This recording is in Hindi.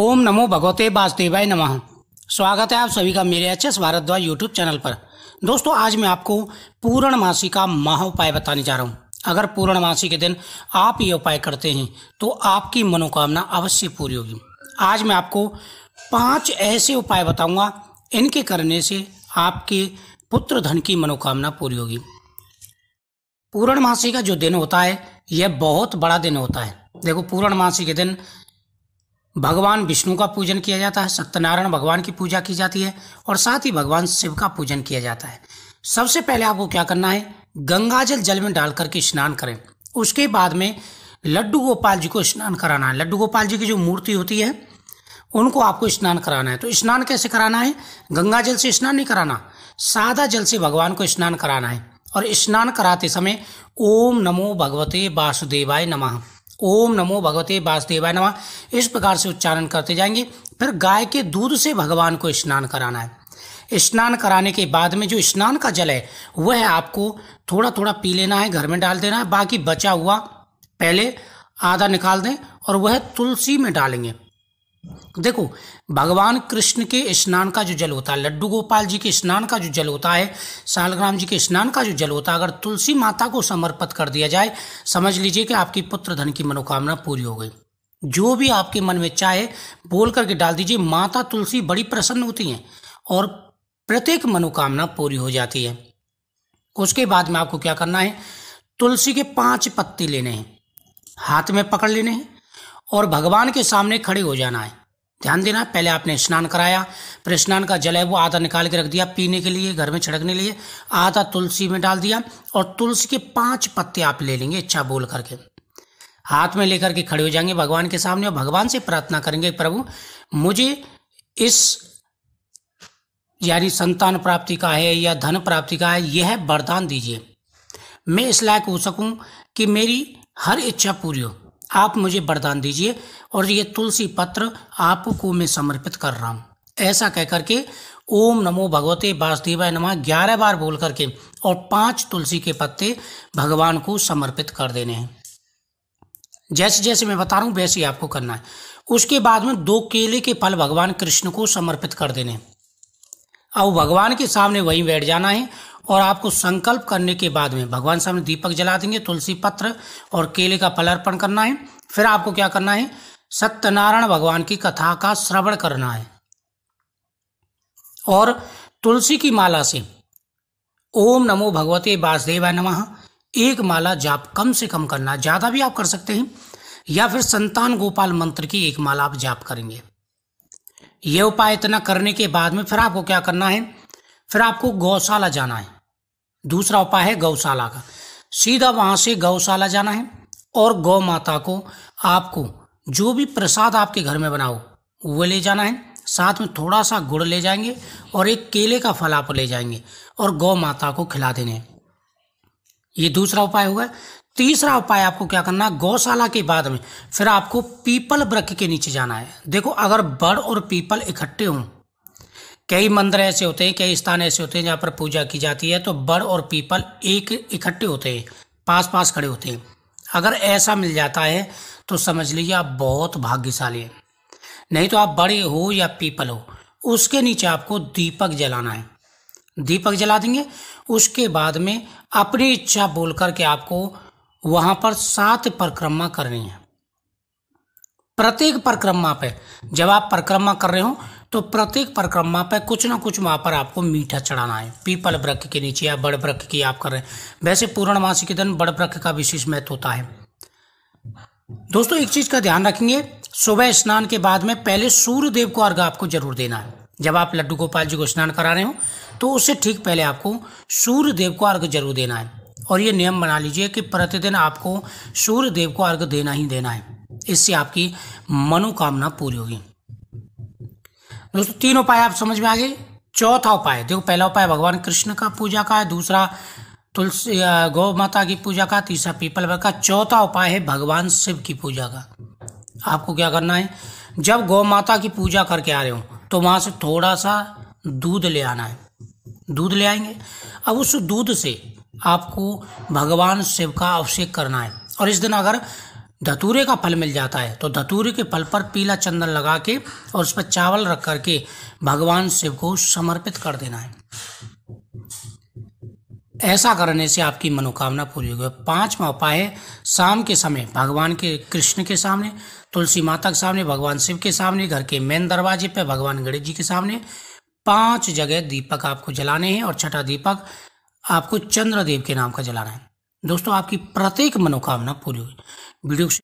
ओम नमो भगवते वासुदेवाय नमः स्वागत है आप सभी का मेरे H S Bhardwaj YouTube channel पर दोस्तों आज मैं आपको पूर्णमासी का महा उपाय बताने जा रहा हूँ अगर पूर्णमासी के दिन आप ये उपाय करते हैं तो आपकी मनोकामना अवश्य पूरी होगी आज मैं आपको पांच ऐसे उपाय बताऊंगा इनके करने से आपके पुत्र धन की मनोकामना पूरी होगी पूर्णमासी का जो दिन होता है यह बहुत बड़ा दिन होता है देखो पूर्णमासी के दिन भगवान विष्णु का पूजन किया जाता है सत्यनारायण भगवान की पूजा की जाती है और साथ ही भगवान शिव का पूजन किया जाता है सबसे पहले आपको क्या करना है गंगाजल जल में डाल करके स्नान करें उसके बाद में लड्डू गोपाल जी को स्नान कराना है लड्डू गोपाल जी की जो मूर्ति होती है उनको आपको स्नान कराना है तो स्नान कैसे कराना है गंगा जल से स्नान नहीं कराना सादा जल से भगवान को स्नान कराना है और स्नान कराते समय ओम नमो भगवते वासुदेवाय नमः ओम नमो भगवते वासुदेवाय नमः इस प्रकार से उच्चारण करते जाएंगे फिर गाय के दूध से भगवान को स्नान कराना है स्नान कराने के बाद में जो स्नान का जल है वह आपको थोड़ा थोड़ा पी लेना है घर में डाल देना है बाकी बचा हुआ पहले आधा निकाल दें और वह तुलसी में डालेंगे देखो भगवान कृष्ण के स्नान का जो जल होता है लड्डू गोपाल जी के स्नान का जो जल होता है सालग्राम जी के स्नान का जो जल होता है अगर तुलसी माता को समर्पित कर दिया जाए समझ लीजिए कि आपकी पुत्र धन की मनोकामना पूरी हो गई जो भी आपके मन में चाहे बोल करके डाल दीजिए माता तुलसी बड़ी प्रसन्न होती हैं और प्रत्येक मनोकामना पूरी हो जाती है उसके बाद में आपको क्या करना है तुलसी के पांच पत्ते लेने हैं हाथ में पकड़ लेने हैं और भगवान के सामने खड़े हो जाना है ध्यान देना पहले आपने स्नान कराया फिर स्नान का जल है वो आधा निकाल के रख दिया पीने के लिए घर में छिड़कने लिए आधा तुलसी में डाल दिया और तुलसी के पांच पत्ते आप ले लेंगे इच्छा बोल करके हाथ में लेकर के खड़े हो जाएंगे भगवान के सामने और भगवान से प्रार्थना करेंगे प्रभु मुझे इस यानी संतान प्राप्ति का है या धन प्राप्ति का है यह वरदान दीजिए मैं इस लायक हो सकूं कि मेरी हर इच्छा पूरी हो आप मुझे वरदान दीजिए और ये तुलसी पत्र आपको मैं समर्पित कर रहा हूँ ऐसा कह के ओम नमो भगवते वासुदेवाय नमः ग्यारह बार बोल करके और पांच तुलसी के पत्ते भगवान को समर्पित कर देने हैं जैसे जैसे मैं बता रहा हूँ वैसे ही आपको करना है उसके बाद में दो केले के फल भगवान कृष्ण को समर्पित कर देने हैं अब भगवान के सामने वहीं बैठ जाना है और आपको संकल्प करने के बाद में भगवान सामने दीपक जला देंगे तुलसी पत्र और केले का पलर्पण करना है फिर आपको क्या करना है सत्यनारायण भगवान की कथा का श्रवण करना है और तुलसी की माला से ओम नमो भगवते वासुदेवाय नमः एक माला जाप कम से कम करना ज़्यादा भी आप कर सकते हैं या फिर संतान गोपाल मंत्र की एक माला आप जाप करेंगे ये उपाय इतना करने के बाद में फिर आपको क्या करना है फिर आपको गौशाला जाना है दूसरा उपाय है गौशाला का सीधा वहां से गौशाला जाना है और गौ माता को आपको जो भी प्रसाद आपके घर में बनाओ वो ले जाना है साथ में थोड़ा सा गुड़ ले जाएंगे और एक केले का फल आप ले जाएंगे और गौ माता को खिला देने ये दूसरा उपाय हुआ तीसरा उपाय आपको क्या करना है गौशाला के बाद में फिर आपको पीपल वृक्ष के नीचे जाना है देखो अगर बड़ और पीपल इकट्ठे हों कई मंदिर ऐसे होते हैं कई स्थान ऐसे होते हैं जहाँ पर पूजा की जाती है तो बड़ और पीपल एक इकट्ठे होते हैं पास पास खड़े होते हैं अगर ऐसा मिल जाता है तो समझ लीजिए आप बहुत भाग्यशाली हैं नहीं तो आप बड़े हो या पीपल हो उसके नीचे आपको दीपक जलाना है दीपक जला देंगे उसके बाद में अपनी इच्छा बोल करके आपको वहां पर सात परिक्रमा करनी है प्रत्येक परिक्रमा पे जब आप परिक्रमा कर रहे हो तो प्रत्येक परिक्रमा पे कुछ ना कुछ वहां पर आपको मीठा चढ़ाना है पीपल वृक्ष के नीचे या बड़ वृक्ष की आप कर रहे हैं वैसे पूर्णमासी के दिन बड़ वृक्ष का विशेष महत्व होता है दोस्तों एक चीज़ का ध्यान रखेंगे सुबह स्नान के बाद में पहले सूर्य देव को अर्घ आपको जरूर देना है जब आप लड्डू गोपाल जी को स्नान करा रहे हो तो उससे ठीक पहले आपको सूर्य देव को अर्घ जरूर देना है और ये नियम बना लीजिए कि प्रतिदिन आपको सूर्य देव को अर्घ देना ही देना है इससे आपकी मनोकामना पूरी होगी दोस्तों तीन उपाय आप समझ में आ गए चौथा उपाय देखो पहला उपाय भगवान कृष्ण का पूजा का है दूसरा तुलसी गौ माता की पूजा का तीसरा पीपल वर का चौथा उपाय है भगवान शिव की पूजा का आपको क्या करना है जब गौ माता की पूजा करके आ रहे हो तो वहां से थोड़ा सा दूध ले आना है दूध ले आएंगे अब उस दूध से आपको भगवान शिव का अभिषेक करना है और इस दिन अगर धतूरे का फल मिल जाता है तो धतूरे के फल पर पीला चंदन लगा के और उस पर चावल रख करके भगवान शिव को समर्पित कर देना है ऐसा करने से आपकी मनोकामना पूरी होगी पांचवा उपाय है शाम के समय भगवान के कृष्ण के सामने तुलसी माता के सामने भगवान शिव के सामने घर के मेन दरवाजे पर भगवान गणेश जी के सामने पांच जगह दीपक आपको जलाने हैं और छठा दीपक आपको चंद्रदेव के नाम का जलाना है दोस्तों आपकी प्रत्येक मनोकामना पूरी हुई वीडियो